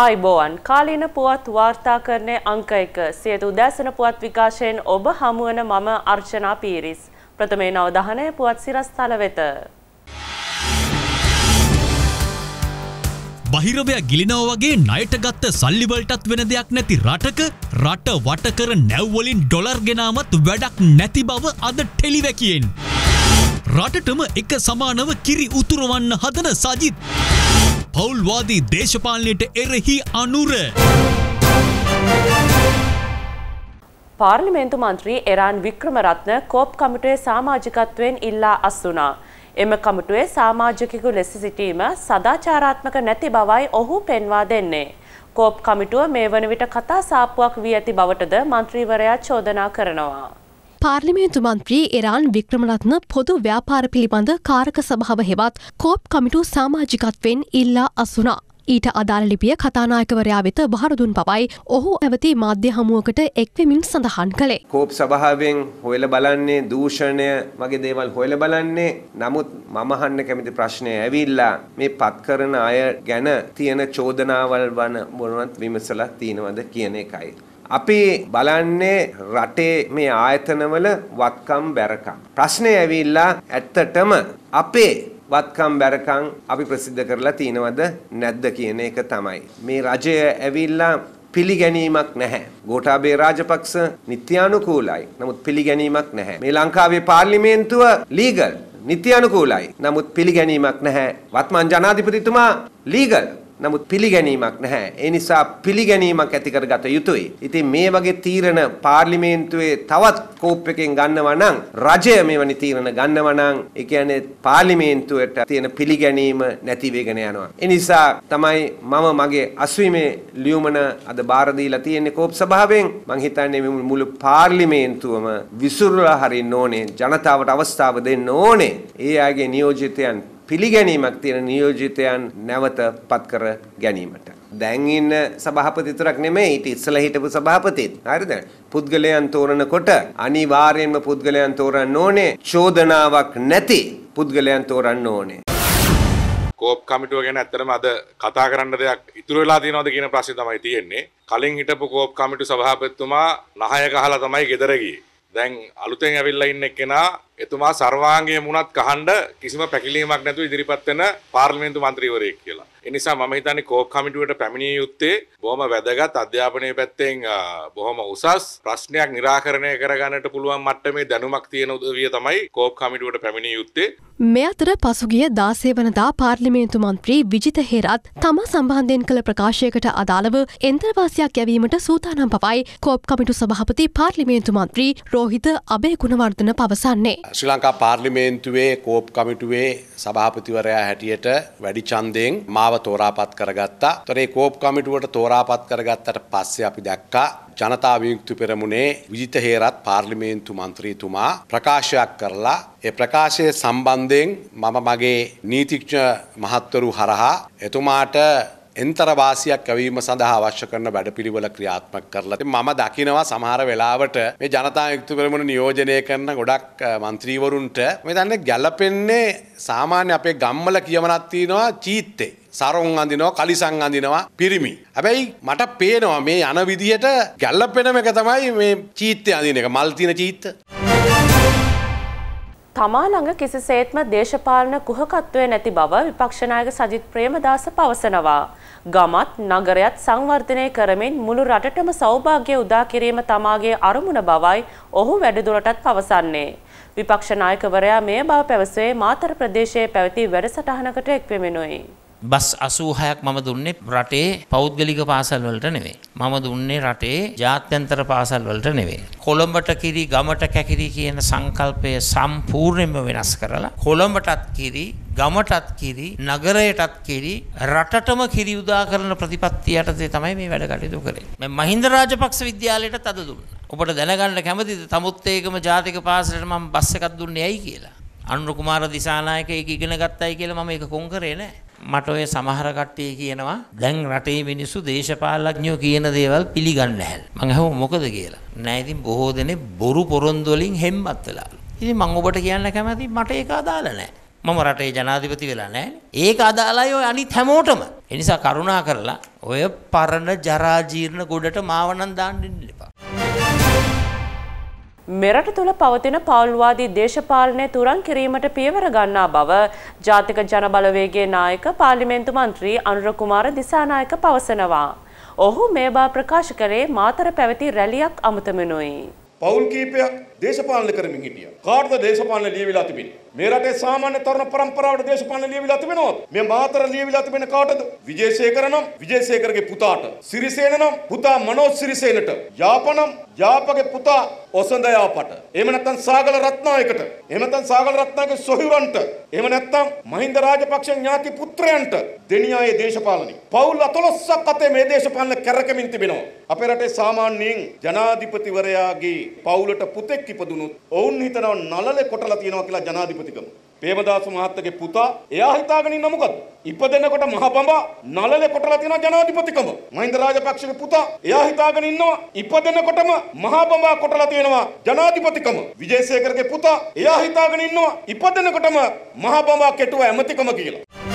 අයිබෝවන් කාලීන පුවත් වාර්තාකරණය අංක එක සියතු උදෑසන පුවත් විකාශයෙන් ඔබ හමුවන මම අර්චනා පීරිස්. ප්‍රථමේ නවදහනය පුවත් සිරස්ථල වෙත. බහිරවයක් ගිලිනව වගේ ණයට ගත්ත සල්ලිවලටත් වෙන දෙයක් නැති රටක රට වටකර නැව්වලින් ඩොලර් ගෙනාමත් වැඩක් නැති බව අද ටෙලිවැකියෙන්. රටටම එක සමානව කිරි උතුරවන්න හදන සජිත්. පෞල්වාදී දේශපාලනයට එරෙහි අනුර. පාර්ලිමේන්තු මන්ත්‍රී එරාන් වික්‍රමරත්න කෝප් කමිටුවේ සාමාජිකත්වයෙන් ඉල්ලා අස්වුනා. එම කමිටුවේ සාමාජිකයෙකු ලෙස සිටීම සදාචාරාත්මක නැති බවයි ඔහු පෙන්වා දෙන්නේ. කෝප් කමිටුව මේ වන විට කතා සාප්පුවක් වී ඇති බවටද මන්ත්‍රීවරයා චෝදනා කරනවා. පාර්ලිමේන්තු මන්ත්‍රී එරාන් වික්‍රමරත්න පොදු ව්‍යාපාර පිළිබඳ කාරක සභාව හෙවත් කෝප් කමිටු සාමාජිකත්වෙන් ඉල්ලා අසුනා. ඊට අදාළ ලිපිය කතානායකවරයා වෙත බහරදුන් පවයි ඔහු ඇවති මාධ්‍ය හමුවකට එක්වෙමින් සඳහන් කළේ. කෝප් සභාවෙන් හොයල බලන්නේ දූෂණය මගේ දේවල් හොයල බලන්නේ නමුත් මමහන්න කැමති ප්‍රශ්නය ඇවිල්ලා මේ පත් කරන අය ගැන තියෙන චෝදනාවල් වන බොරුවත් විමසලක් තියෙනවද කියන එකයි. අපි බලන්නේ රටේ මේ ආයතනවල වත්කම් බැරකම්. ප්‍රශ්නය ඇවිල්ලා ඇත්තටම අපේ වත්කම් බැරකම් අපි ප්‍රසිද්ධ කරලා තියෙනවද නැද්ද කියන එක තමයි. මේ රජය ඇවිල්ලා පිළිගැනීමක් නැහැ. ගෝඨාභය රාජපක්ෂ නිත්‍යානුකූලයි. නමුත් පිළිගැනීමක් නැහැ. මේ ලංකාවේ පාර්ලිමේන්තුව ලීගල් නිත්‍යානුකූලයි. නමුත් පිළිගැනීමක් නැහැ. වත්මන් ජනාධිපතිතුමා ලීගල් නමුත් පිළිගැනීමක් නැහැ. ඒ නිසා පිළිගැනීමක් ඇති කරගත යුතුයි. ඉතින් මේ වගේ තීරණ පාර්ලිමේන්තුවේ තවත් කෝප් එකෙන් ගන්නවා නම් රජය මෙවැනි තීරණ ගන්නවා නම් ඒ කියන්නේ පාර්ලිමේන්තුවට තියෙන පිළිගැනීම නැති වෙගෙන යනවා. ඒ නිසා තමයි මම මගේ අස්විමේ ලියුමන අද බාර දීලා තියෙන්නේ කෝප් සභාවෙන්. මං හිතන්නේ මුළු පාර්ලිමේන්තුවම විසුරුලා හරින්න ඕනේ. ජනතාවට අවස්ථාව දෙන්න ඕනේ. ඒ ආගේ නියෝජිතයන් පිළිගැනීමක් තියෙන නියෝජිතයන් නැවත පත් කර ගැනීමට. දැන් ඉන්න සභාපතිතුරක් නෙමෙයි ඊට ඉස්සලා හිටපු සභාපතිත්. හරිද? පුද්ගලයන් තෝරනකොට අනිවාර්යයෙන්ම පුද්ගලයන් තෝරන්න ඕනේ. චෝදනාවක් නැති පුද්ගලයන් තෝරන්න ඕනේ. කෝප් කමිටුව ගැන ඇත්තටම අද කතා කරන්න දෙයක් ඉතුරු වෙලා තියෙනවද කියන ප්‍රශ්නේ තමයි තියෙන්නේ. කලින් හිටපු කෝප් කමිටු සභාපතිතුමා නහය ගහලා තමයි ගෙදර ගියේ. දැන් අලුතෙන් ඇවිල්ලා ඉන්න එක්කෙනා එතුමා සර්වාංගයේ මුණත් කහඬ කිසිම පැකිලීමක් නැතුව ඉදිරිපත් වෙන පාර්ලිමේන්තු මන්ත්‍රීවරයෙක් කියලා. ඒ නිසා මම හිතන්නේ කෝප් කමිටුවට පැමිණිය යුත්තේ බොහොම වැදගත් අධ්‍යාපනයේ පැත්තෙන් බොහොම උසස් ප්‍රශ්නයක් निराකරණය කරගන්නට පුළුවන් මට්ටමේ දැනුමක් තියෙන උදවිය තමයි කෝප් කමිටුවට පැමිණිය යුත්තේ. මේ අතර පසුගිය දාසේ වනදා පාර්ලිමේන්තු මන්ත්‍රී විජිත හේරත් තම සම්බන්ධයෙන් කළ ප්‍රකාශයකට අදාළව එන්ත්‍රවාසියක් යැවීමට සූතානම් පවයි කෝප් කමිටු සභහපති පාර්ලිමේන්තු මන්ත්‍රී රෝහිත අබේ ගුණවර්ධන පවසන්නේ. ශ්‍රී ලංකා පාර්ලිමේන්තුවේ කෝප් කමිටුවේ සභාපතිවරයා හැටියට වැඩි චන්දයෙන් මාව තෝරාපත් කරගත්තා. තොරේ කෝප් කමිටුවට තෝරාපත් කරගත්තට පස්සේ අපි දැක්කා ජනතා විමුක්ති පෙරමුණේ විජිත හේරත් පාර්ලිමේන්තු මන්ත්‍රීතුමා ප්‍රකාශයක් කරලා ඒ ප්‍රකාශය සම්බන්ධයෙන් මම මගේ නීතිඥ මහත්වරු හරහා එතුමාට එන්තර වාසියක් ඇවීම සඳහා අවශ්‍ය කරන වැඩපිළිවෙල ක්‍රියාත්මක කරලා මම දකිනවා සමහර වෙලාවට මේ ජනතා යුක්තු පෙරමුණ නියෝජනය කරන ගොඩක් മന്ത്രിවරුන්ට මේ දන්නේ ගැළපෙන්නේ සාමාන්‍ය අපේ ගම්වල කියමනක් තියෙනවා චීත්තේ සරුන් අඳිනවා කලිසං අඳිනවා පිරිමි. හැබැයි මට පේනවා මේ යන විදිහට ගැළපෙනම එක තමයි මේ චීත්තේ අඳින එක මල් තියෙන චීත්ත. තමා ළඟ කිසිසේත්ම දේශපාලන කුහකත්වය නැති බව විපක්ෂ නායක සජිත් ප්‍රේමදාස පවසනවා. ගමත් නගරයත් සංවර්ධනය කරමින් මුළු රටටම සෞභාග්‍ය උදා කිරීම තමාගේ අරමුණ බවයි ඔහු වැඩිදුරටත් පවසන්නේ. විපක්ෂ නායකවරයා මේ බව පැවසුවේ මාතර ප්‍රදේශයේ පැවති වැඩසටහනකට එක්වෙමිනුයි. බස් 86ක් මම දුන්නේ රටේ පෞද්ගලික පාසල් වලට නෙවෙයි. මම දුන්නේ රටේ ජාත්‍යන්තර පාසල් වලට නෙවෙයි. කොළඹට කිරි ගමට කැකිරි කියන සංකල්පය සම්පූර්ණයෙන්ම වෙනස් කරලා කොළඹටත් කිරි ගමටත් කිරි නගරයටත් කිරි රටටම කිරි උදා කරන ප්‍රතිපත්තිය යටතේ තමයි මේ වැඩ කටයුතු කරේ. මම මහින්ද රාජපක්ෂ විද්‍යාලයටත් අද දුන්නා. ඔබට දැනගන්න කැමතිද තමුත් ඒකම ජාතික පාසලට මම බස් එකක් දුන්නේ ඇයි කියලා? අනුර කුමාර දිසානායක ඒක ඉගෙන ගත්තයි කියලා මම ඒක කොන් කරේ නෑ. මට ඔය සමහර කට්ටිය කියනවා දැන් රටේ මිනිස්සු දේශපාලඥයෝ කියන දේවල් පිළිගන්න හැල්. මං අහුව මොකද කියලා. නෑ ඉතින් බොහෝ දෙනෙක් බොරු පොරොන්දු වලින් හෙම්බත් වෙලාලු. ඉතින් මං ඔබට කියන්න කැමතියි මට ඒක අදාළ නෑ. මම රටේ ජනාධිපති වෙලා නෑ. ඒක අදාළයි ඔය අනිත් හැමෝටම. එනිසා කරුණා කරලා ඔය පරණ ජරාජීර්ණ ගොඩට මාව නම් දාන්න මෙරට තුළ පවතින පවුල්වාදී දේශපාලනය තුරන් කිරීමට පියවර ගන්නා බව ජාතික ජනබලවේගේ නායක පාර්ලිමේන්තු මන්ත්‍රී අනුරකුමාර දිසානායක පවසනවා. ඔහු මේ බා ප්‍රකාශ කරේ මාතර පැවති රැලියක් අමතමනුයි. පවුල් කීපයක් දේශපාලන කරමින් හිටියා. කාටද දේශපාලන ලියවිලා තිබෙන්නේ? මේ රටේ සාමාන්‍ය තරුණ පරම්පරාවට දේශපාලන ලියවිලා තිබෙනවද? මේ මාතර ලියවිලා තිබෙන කාටද? විජේසේකර නම් විජේසේකරගේ පුතාට, සිරිසේන නම් පුතා මනෝජ් සිරිසේනට, යාපනම් යාපගේ පුතා ඔසඳ යාපට. එහෙම නැත්නම් සාගල රත්නායකට, එහෙම නැත්නම් සාගල රත්නායකගේ සොහොයුරන්ට, එහෙම නැත්නම් මහින්ද රාජපක්ෂ ඥාති පුත්‍රයන්ට දෙනියායේ දේශපාලනි. පවුල් 14ක් අතේ මේ දේශපාලන කැරකමින් තිබෙනවා. අපේ රටේ සාමාන්‍යයෙන් ජනාධිපතිවරයාගේ පවුලට පුතෙක් ළමයෙක් ඉපදුනොත් ඔවුන් හිතනවා නළලේ කොටලා තියෙනවා කියලා ජනාධිපතිකම. ප්‍රේමදාස මහත්තගේ පුතා එයා හිතාගෙන ඉන්න මොකද? ඉපදෙනකොට මහබඹ නළලේ කොටලා තියෙනවා ජනාධිපතිකම. මහින්ද රාජපක්ෂගේ පුතා එයා හිතාගෙන ඉන්නවා ඉපදෙනකොටම මහබඹ කොටලා තියෙනවා ජනාධිපතිකම. විජේසේකරගේ පුතා එයා හිතාගෙන ඉන්නවා ඉපදෙනකොටම මහබඹ කෙටුව ඇමතිකම කියලා.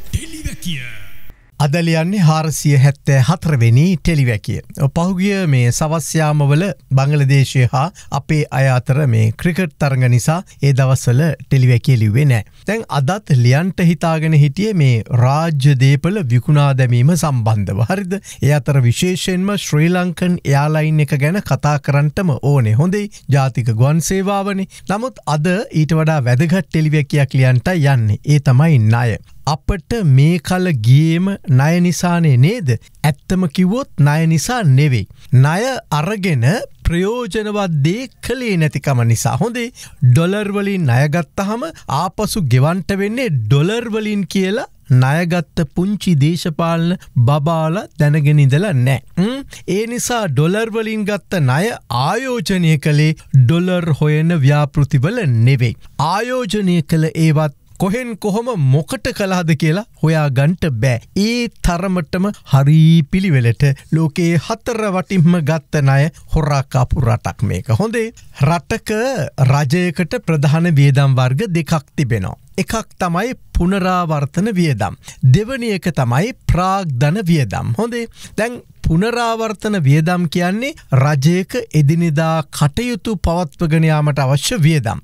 අදලියන්නේ හාරසිය හැත්තෑ හතරවෙනි ටෙලිවැකිය. පහුගිය මේ සවස්්‍යයාමවල බංගලදේශය හා අපේ අයාතර මේ ක්‍රිකට් තරග නිසා ඒ දවස්සල ටෙලිවැකියලිවේ නෑ. තැන් අදත් ලියන්ට හිතාගෙන හිටිය මේ රාජ්‍ය දේපල විකුණා දැමීම සම්බන්ධව හරිද ඒ අතර විශේෂෙන්ම ශ්‍රී ලංකන් එයාලයින් එක ගැන කතා කරන්නටම ඕනේ හොඳේ ජාතික ගුවන් සේවාවනේ නමුත් අද ඊට වඩා වැදගත් ටෙලිවැකයක් ලියන්ට යන්නේ ඒ තමයි නාය. අපට මේ කල ගියම ණය නිසානේ නේද? ඇත්තම කිව්වොත් ණය නිසා නෙවෙයි. ණය අරගෙන ප්‍රයෝජනවත් දේ කළේ නැතිකම නිසා හොඳේ ඩොලර්වලින් අයගත්තහම ආපසු ගෙවන්ට වෙන්නේ ඩොලර්වලින් කියලා නයගත්ත පුංචි දේශපාලන බබාල දැනගෙනනිදල නෑ. ඒ නිසා ඩොලර්වලින් ගත්ත නය ආයෝජනය කළේ ඩොලර් හොයන ව්‍යාපෘතිවල නෙවෙයි. ආයෝජනය කළ ඒවත් කොහෙන් කොහොම මොකට කලාද කියලා හොයා ගන්ට බෑ. ඒ තරමටම හරී පිළිවෙලට ලෝකයේ හතර වටින්ම ගත්ත නය හොරාකාපු රටක් මේක. හොඳේ රටක රජයකට ප්‍රධාන වේදම් වර්ග දෙකක් තිබෙනවා. එකක් තමයි පුනරාවර්තන වියදම්. දෙවනි එක තමයි ප්‍රාග්ධන වියදම්. හොඳේ දැන් පුනරාවර්තන වියදම් කියන්නේ රජයක එදිනෙදා කටයුතු පවත්වගෙනයාමට අවශ්‍ය වියදම්.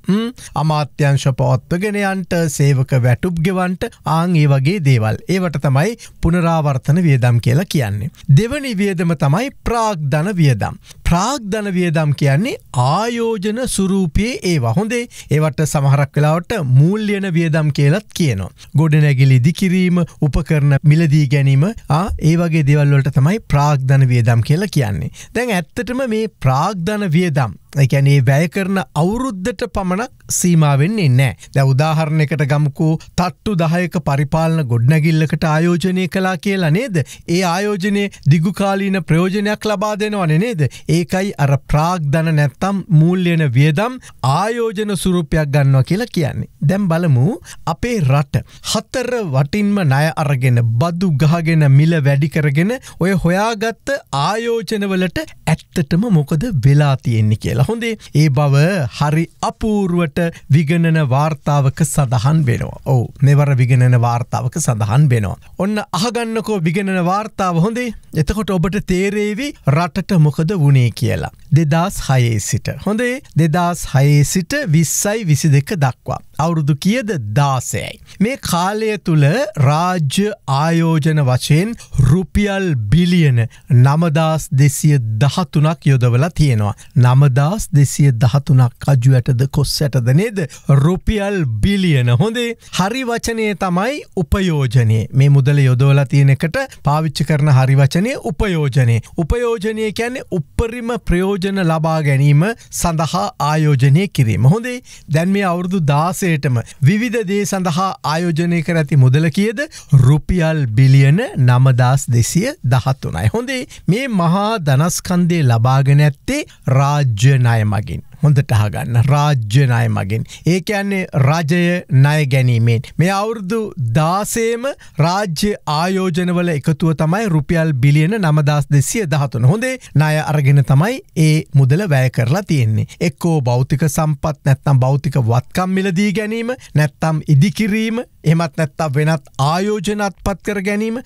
අමාත්‍යංශ පවත්වගෙනයන්ට සේවක වැටුප් ගෙවන්ට ආං ඒ වගේ දේවල්. ඒවට තමයි පුනරාවර්තන වියදම් කියලා කියන්නේ. දෙවනි වියදම තමයි ප්‍රාග්ධන වියදම්. ප්‍රාග්ධන වියදම් කියන්නේ ආයෝජන සුරූපයේ ඒවා හොඳේ ඒවට සමහරක් වෙලාවට මූල්්‍යන වියදම් කියලත් කියනවා. ගොඩනැගිලි දිකිරීම උපකරන මිලදී ගැනීම ඒ වගේ දෙවල්වලට තමයි ප්‍රාග්ධන වියදම් කියලා කියන්නේ. දැන් ඇත්තටම මේ ප්‍රාග්ධන වියදම් එකැනේ වැය කරන අවුරුද්ධට පමණක් සීමාවෙන්නේ නෑ දැ උදාහරණයකට ගමකු තට්ටු දහයක පරිපාලන ගොඩ්නැගිල්ලකට ආයෝජනය කලා කියලා නේද ඒ ආයෝජනය දිගුකාලීන ප්‍රයෝජනයක් ලබා දෙනවන නේද ඒකයි අර ප්‍රාග්ධන නැත්තම් මූල්්‍යන වියදම් ආයෝජන සුරුපයක් ගන්නවා කියලා කියන්නේ දැම් බලමු අපේ රට හතර වටින්ම නය අරගෙන බදු ගහගෙන මිල වැඩිකරගෙන ඔය හොයාගත්ත ආයෝජනවලට ඇත්තටම මොකද වෙලා තියෙන්නේ කියලා. හොඳේ ඒ බව හරි අපූරුවට විගණන වාර්තාවක සඳහන් වෙනවා. ඔවු මෙවර විගණන වාර්තාවක සඳහන් වෙනවා. ඔන්න අහගන්නකෝ විගණන වාර්තාව හොඳේ එතකොට ඔබට තේරේවි රටට මොකද වනේ කියලා. දෙදස් හයේ සිට. හොඳේ දෙදස් හයේ සිට විස්සයි විසි දෙක දක්වා. අවුරුදු කියද දාසයයි. මේ කාලය තුළ රාජ්‍ය ආයෝජන වශයෙන් රුපියල් බිලියන නමදස් දෙසිය දහතුනක් යොදවලා තියෙනවා. නමදස් දෙසිය දහතුනක් අජු ඇටද කොස් ඇටද නේද රුපියල් බිලියන හොඳේ හරි වචනය තමයි උපයෝජනය මේ මුදල යොදෝලා තියෙනකට පාවිච්චි කරන හරි වචනය උපයෝජනය. උපයෝජනය කැන්නේ උපරිම ප්‍රයෝජ ප්‍රයෝජන ලබා ගැනීම සඳහා ආයෝජනය කිරීම. හොඳේ දැන් මේ අවුරුදු දාසයටම විවිධ දේ සඳහා ආයෝජනය කර ඇති මුදල කියද රුපියල් බිලියන නමදස් දෙසිය දහත්වනයි. හොඳේ මේ මහා දනස්කන්දේ ලබාගෙන ඇත්තේ රාජ්‍යනය මගින්. හොඳට අහගන්න රාජ්‍ය ණය මගින් ඒ කියන්නේ රජය ණය ගැනීමෙන් මේ අවුරුදු 16ම රාජ්‍ය ආයෝජනවල එකතුව තමයි රුපියල් බිලියන 9213 හොඳේ ණය අරගෙන තමයි ඒ මුදල වැය කරලා තියෙන්නේ එක්කෝ භෞතික සම්පත් නැත්නම් භෞතික වත්කම් මිලදී ගැනීම නැත්නම් ඉදිකිරීම එමත් නැත්තම් වෙනත් ආයෝජනත් පත් කර ගැනීම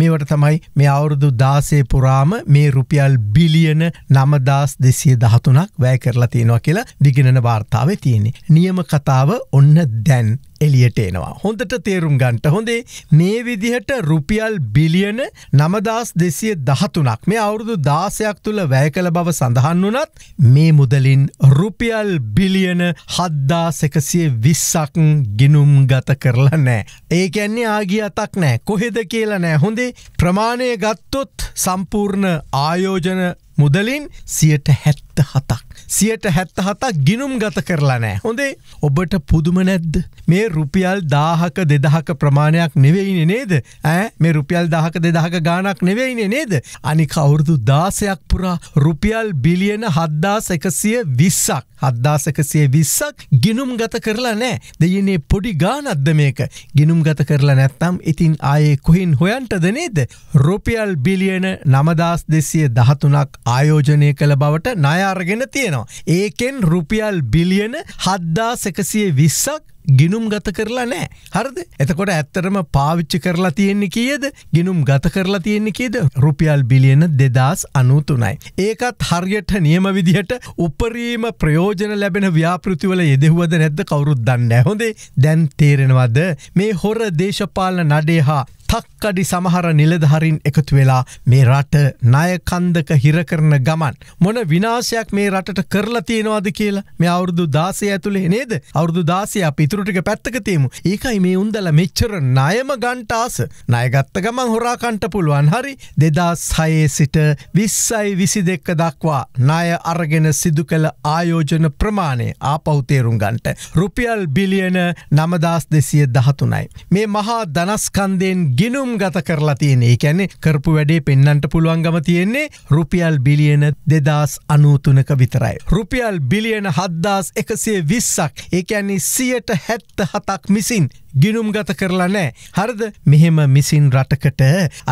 මේවට තමයි මේ අවුරුදු දාසේ පුරාම මේ රුපියල් බිලියන නමදස් දෙසිය දහතුනක් වැය කරලා තියෙන තියෙනවා කියලා දිගෙනන වාර්තාව තියෙන්නේ. නියම කතාව ඔන්න දැන් එලියට එනවා. හොඳට තේරුම් ගන්ට හොඳේ මේ විදිහට රුපියල් බිලියන නමදස් දෙසිය දහතුනක් මේ අවුරුදු දාසයක් තුළ වැය කළ බව සඳහන් වනත් මේ මුදලින් රුපියල් බිලියන හද්දා සැකසිය විස්සක් ගිනුම් ගත කරලා නෑ. ඒකැන්නේ ආගිය අතක් නෑ කොහෙද කියලා නෑ හොඳේ ප්‍රමාණය ගත්තොත් සම්පූර්ණ ආයෝජන මුදලින් සියට හැත්ත හතක්. සියට හැත්තහතක් ගිනුම් ගත කරලා නෑ. හොඳේ ඔබට පුදුම නැද්ද. මේ රුපියල් දාහක දෙදහක ප්‍රමාණයක් නෙවෙයින නේද ඇ මේ රුපියල් දාහක දෙදහක ගානක් නෙවෙයිනේ නේද. අනි කවුරුදු දාසයක් පුරා රුපියල් බිලියන හද්දාස එකසිය විස්සක්. හද්දාසකසිය විස්සක් ගිනුම් ගත කරලා නෑ දෙයනේ පොඩි ගානත්ද මේක ගිනුම් ගත කරලා නැත්තම් ඉතින් ආයේ කොහින් හොයන්ටද නේද රුපියල් බිලියන නමදස් දෙසිය දහතුනක් ආයෝජනය කළ බවට නයාරගෙන තියෙනවා. තියෙනවා. ඒකෙන් රුපියල් බිලියන හද්දා සැකසිය විස්සක් ගිනුම් ගත කරලා නෑ හරද එතකොට ඇත්තරම පාවිච්චි කරලා තියෙන්නේ කියද ගිනුම් ගත කරලා තියෙන්නේ කියද රුපියල් බිලියන දෙදස් අනූතුනයි. ඒකත් හර්යට නියම විදිහට උපරීම ප්‍රයෝජන ලැබෙන ව්‍යාපෘතිවල යෙදෙහුවද නැද්ද කවුරුත් දන්න හොඳේ දැන් තේරෙනවද මේ හොර දේශපාලන නඩේ හා තක්කඩි සමහර නිලධහරින් එකතු වෙලා මේ රට නයකන්දක හිරකරන ගමන්. මොන විනාශයක් මේ රටට කරලා තියෙනවාද කියලා මේ අවුරුදු දාසය ඇතුළේ නේද අවුරදු දාසය අපිතුර අනතුරටික පැත්තක තියමු ඒකයි මේ උන්දල මෙච්චර නයම ගන්ටාස නයගත්ත ගමන් හොරාකන්ට පුළුවන් හරි දෙදා සයේ සිට විස්සයි විසි දෙක්ක දක්වා ණය අරගෙන සිදු කළ ආයෝජන ප්‍රමාණය ආපවතේරුම් ගන්ට රුපියල් බිලියන නමදස් දෙසිය දහතුනයි. මේ මහා දනස්කන්දයෙන් ගිනුම් ගත කරලා තියන්නේ කැනෙ කරපු වැඩේ පෙන්න්නට පුළුවන්ගම තියෙන්නේ රුපියල් බිලියන දෙදස් අනූතුනක විතරයි. රුපියල් බිලියන හද්දාස් එකසේ විස්සක් ඒකැන්නේ සියට හැත්ත හතක් මිසින් ගිනුම් ගත කරලා නෑ. හරද මෙහෙම මිසින් රටකට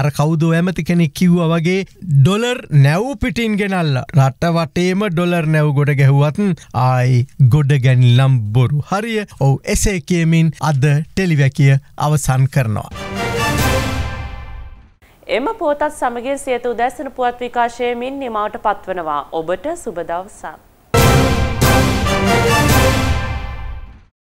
අර කෞුදෝ ඇමති කෙනෙක් කිව්ව වගේ ඩොලර් නැව් පිටින් ගෙනල්ල. රට වටේම ඩොලර් නැව් ගොඩ ගැහුවත් ආයි ගොඩ ගැනිල්ලම් බොරු හරිය ඔවු එසේ කියමින් අද ටෙලිවැකිය අවසන් කරනවා. එම පෝතත් සමගේ සියතු උදැස්සන පුවත් විකාශයමින් නිමවට පත්වනවා ඔබට සුබදවසා. Thank you.